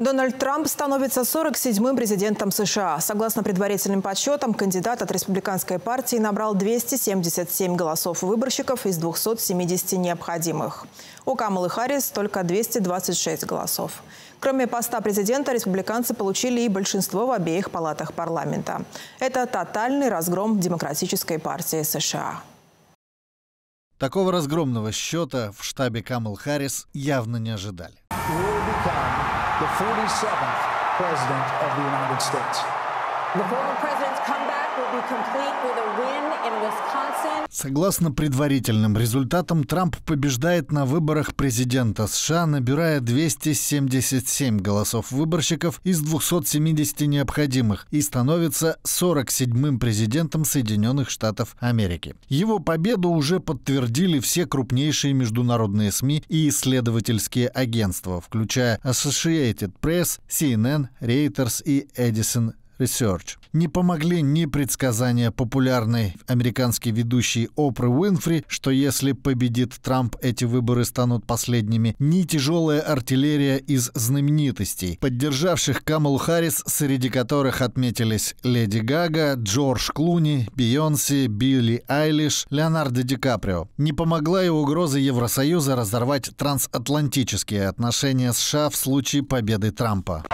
Дональд Трамп становится 47-м президентом США. Согласно предварительным подсчетам, кандидат от республиканской партии набрал 277 голосов выборщиков из 270 необходимых. У Камалы Харрис только 226 голосов. Кроме поста президента, республиканцы получили и большинство в обеих палатах парламента. Это тотальный разгром демократической партии США. Такого разгромного счета в штабе Камал Харрис явно не ожидали. will become the 47th President of the United States. Согласно предварительным результатам, Трамп побеждает на выборах президента США, набирая 277 голосов выборщиков из 270 необходимых и становится 47-м президентом Соединенных Штатов Америки. Его победу уже подтвердили все крупнейшие международные СМИ и исследовательские агентства, включая Associated Press, CNN, Reuters и Edison Research. Не помогли ни предсказания популярной американской ведущей Опры Уинфри, что если победит Трамп, эти выборы станут последними, ни тяжелая артиллерия из знаменитостей, поддержавших Камал Харрис, среди которых отметились Леди Гага, Джордж Клуни, Бейонсе, Билли Айлиш, Леонардо Ди Каприо. Не помогла и угроза Евросоюза разорвать трансатлантические отношения США в случае победы Трампа.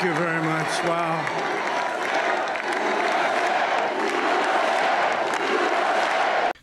Thank you very much. Wow.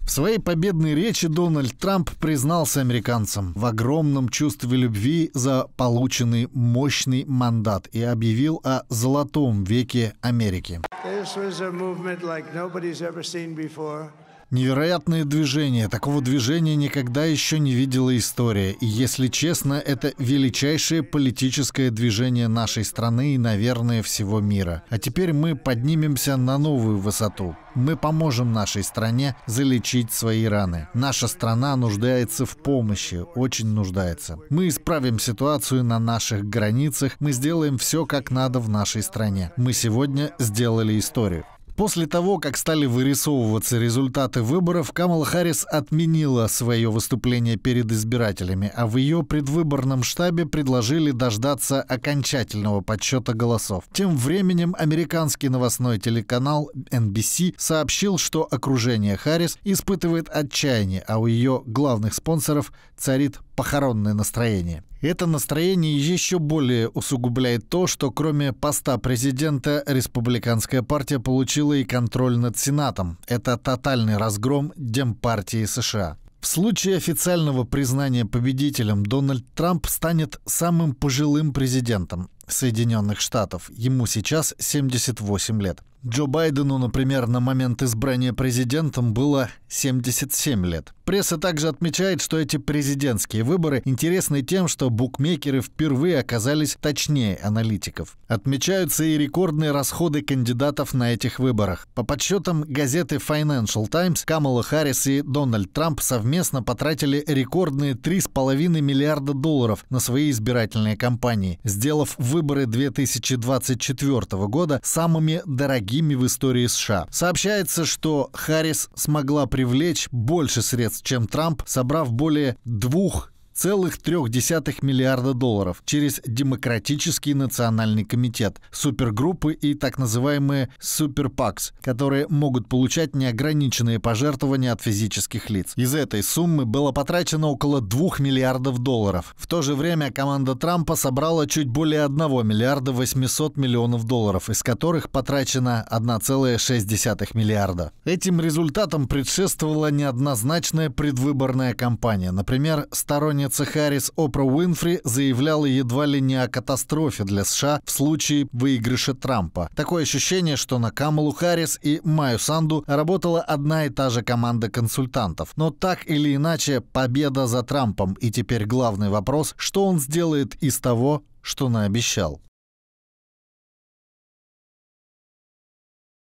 В своей победной речи Дональд Трамп признался американцам в огромном чувстве любви за полученный мощный мандат и объявил о золотом веке Америки. This was a movement like nobody's ever seen before. Невероятное движение, Такого движения никогда еще не видела история. И, если честно, это величайшее политическое движение нашей страны и, наверное, всего мира. А теперь мы поднимемся на новую высоту. Мы поможем нашей стране залечить свои раны. Наша страна нуждается в помощи, очень нуждается. Мы исправим ситуацию на наших границах, мы сделаем все как надо в нашей стране. Мы сегодня сделали историю. После того, как стали вырисовываться результаты выборов, Камала Харрис отменила свое выступление перед избирателями, а в ее предвыборном штабе предложили дождаться окончательного подсчета голосов. Тем временем американский новостной телеканал NBC сообщил, что окружение Харрис испытывает отчаяние, а у ее главных спонсоров царит похоронное настроение. Это настроение еще более усугубляет то, что кроме поста президента республиканская партия получила силы и контроль над Сенатом. Это тотальный разгром Демпартии США. В случае официального признания победителем Дональд Трамп станет самым пожилым президентом. Соединенных Штатов. Ему сейчас 78 лет. Джо Байдену, например, на момент избрания президентом было 77 лет. Пресса также отмечает, что эти президентские выборы интересны тем, что букмекеры впервые оказались точнее аналитиков. Отмечаются и рекордные расходы кандидатов на этих выборах. По подсчетам газеты Financial Times, Камала Харрис и Дональд Трамп совместно потратили рекордные 3,5 миллиарда долларов на свои избирательные кампании, сделав в выборы 2024 года самыми дорогими в истории США. Сообщается, что Харрис смогла привлечь больше средств, чем Трамп, собрав более двух 3,3 миллиарда долларов через Демократический национальный комитет, супергруппы и так называемые суперпакс, которые могут получать неограниченные пожертвования от физических лиц. Из этой суммы было потрачено около 2 миллиардов долларов. В то же время команда Трампа собрала чуть более 1 миллиарда 800 миллионов долларов, из которых потрачено 1,6 миллиарда. Этим результатом предшествовала неоднозначная предвыборная кампания. Например, сторонние Посланница Харрис Опра Уинфри заявляла едва ли не о катастрофе для США в случае выигрыша Трампа. Такое ощущение, что на Камалу Харрис и Майю Санду работала одна и та же команда консультантов. Но так или иначе, победа за Трампом. И теперь главный вопрос, что он сделает из того, что наобещал.